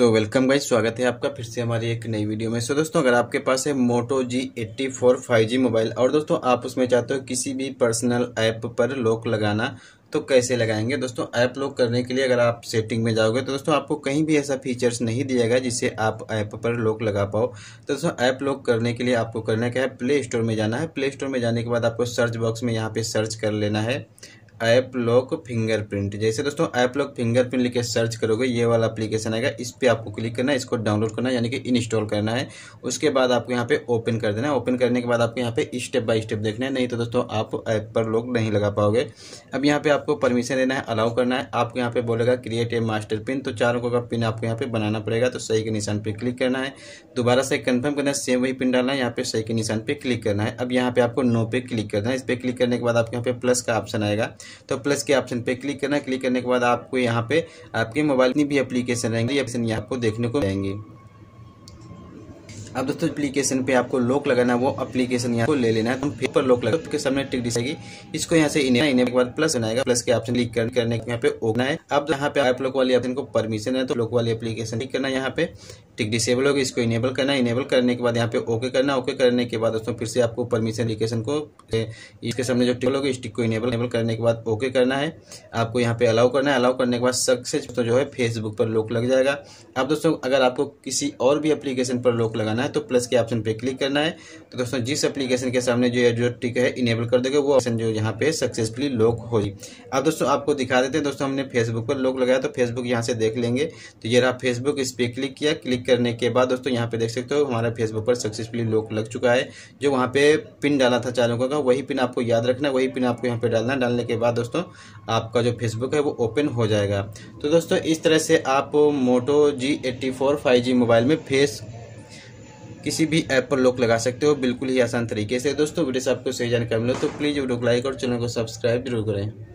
so welcome guys स्वागत है आपका फिर से हमारी एक नई वीडियो में सो so, दोस्तों अगर आपके पास है Moto G eighty four five G mobile और दोस्तों आप उसमें चाहते हो किसी भी पर्सनल ऐप पर लॉक लगाना तो कैसे लगाएंगे दोस्तों ऐप लॉक करने के लिए अगर आप सेटिंग में जाओगे तो दोस्तों आपको कहीं भी ऐसा फीचर्स नहीं दिया गया जिससे आप ऐप पर लॉक लगा पाओ तो दोस्तों ऐप लॉक करने के लिए आपको करना क्या है प्ले स्टोर में जाना है प्ले स्टोर में जाने के बाद आपको सर्च बॉक्स में यहाँ पर सर्च कर लेना है ऐप लॉक फिंगरप्रिंट जैसे दोस्तों ऐप लॉक फिंगरप्रिंट लिख के सर्च करोगे ये वाला एप्लीकेशन आएगा इस पर आपको क्लिक करना है इसको डाउनलोड करना है यानी कि इंस्टॉल करना है उसके बाद आपको यहाँ पे ओपन कर देना है ओपन करने के बाद आपको यहाँ पे स्टेप बाय स्टेप देखना है नहीं तो दोस्तों आप ऐप पर लॉक नहीं लगा पाओगे अब यहाँ पे आपको परमिशन देना है अलाउ करना है आपको यहाँ पे बोलेगा क्रिएट ए मास्टर पिन तो चार अंकों का पिन आपको यहाँ पे बनाना पड़ेगा तो सही के निशान पर क्लिक करना है दोबारा से कन्फर्म करना है सेम वही पिन डालना है यहाँ पे सही के निशान पर क्लिक करना है अब यहाँ पे आपको नो पे क्लिक करना है इस पर क्लिक करने के बाद आपके यहाँ पे प्लस का ऑप्शन आएगा तो प्लस के ऑप्शन पे क्लिक करना क्लिक करने के बाद आपको यहाँ पे आपके मोबाइल में भी एप्लीकेशन रहेंगे ऑप्शन यहाँ आपको देखने को रहेंगे अब दोस्तों एप्लीकेशन पे आपको लॉक लगाना वो एप्लीकेशन यहाँ को ले लेना है तो फिर पर लॉक लगा तो सामने टिक दिखाएगी इसको यहाँ से इन्हें इन्हें के बाद प्लस बनाएगा प्लस के ऑप्शन क्लिक करने के यहाँ पे ओपन है अब यहाँ पे आप लोग वाली ऑप्शन को परमिशन है तो लोक वाली एप्लीकेशन क्लिक करना यहाँ पे ठीक डिसेबल होगी इसको इनेबल करना है इनेबल करने के बाद यहाँ पे ओके करना ओके करने के बाद दोस्तों फिर से आपको परमिशन एप्लीकेशन को इसके सामने जो टिकल होगी इस टिक को इनेबल इनेबल करने के बाद ओके करना है आपको यहाँ पे अलाउ करना है अलाउ करने के बाद सक्सेस तो जो है फेसबुक पर लोक लग जाएगा अब दोस्तों अगर आपको किसी और भी एप्लीकेशन पर लोक लगाना है तो प्लस के ऑप्शन पर क्लिक करना है तो दोस्तों जिस एप्लीकेशन के सामने जो जो टिक है इनेबल कर दोगे वो ऑप्शन जो यहाँ पे सक्सेसफुली लोक होगी अब दोस्तों आपको दिखा देते हैं दोस्तों हमने फेसबुक पर लोक लगाया तो फेसबुक यहाँ से देख लेंगे तो ये रहा फेसबुक इस पर क्लिक किया क्लिक करने के बाद दोस्तों यहाँ पे देख सकते हो हमारा फेसबुक पर सक्सेसफुली लोक लग चुका है जो वहाँ पे पिन डाला था चालकों का वही पिन आपको याद रखना वही पिन आपको यहाँ पे डालना डालने के बाद दोस्तों आपका जो फेसबुक है वो ओपन हो जाएगा तो दोस्तों इस तरह से आप मोटो जी एट्टी मोबाइल में फेस किसी भी ऐप पर लोक लगा सकते हो बिल्कुल ही आसान तरीके से दोस्तों वीडियो से आपको सही जानकारी मिले तो प्लीज़ वीडियो को लाइक और चैनल को सब्सक्राइब जरूर करें